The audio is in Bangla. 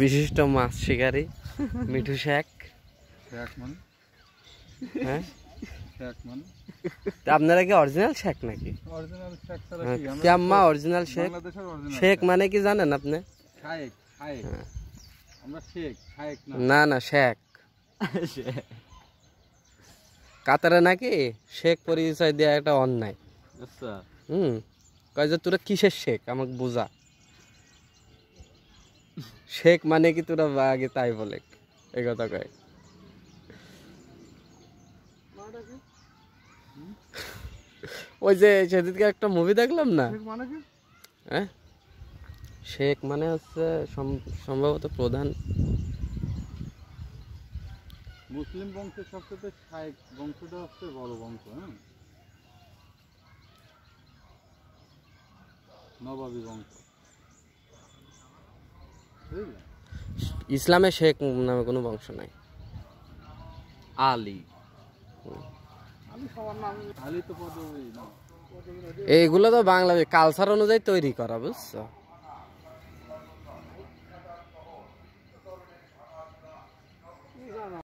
বিশিষ্ট মাছ শিকারী মিঠু শেখ মানে? হ্যাঁ? মানে? আপনারা কি অরিজিনাল শেখ নাকি হ্যাঁ, মা অরিজিনাল শেখ শেখ মানে কি জানেন আপনি হ্যাঁ। না না শেখ কাতারা নাকি শেখ পরিচয় দেওয়া একটা অন্যায় আচ্ছা। হুম কয় যে তোরা কিসের শেখ আমাকে বোঝা শেখ মানে কি তোরা আগে তাই বলে এই কথা কয় ওই যে সেদিনকে একটা মুভি দেখলাম না মানে হ্যাঁ শেখ মানে হচ্ছে সম্ভবত প্রধান মুসলিম বংশের সবচেয়ে শেখ বংশটা হচ্ছে বড় বংশ হ্যাঁ ইসলামে শেখ নামে কোনো বংশ নাই আলী তো এইগুলো তো বাংলা কালচার অনুযায়ী তৈরি করা বুঝছো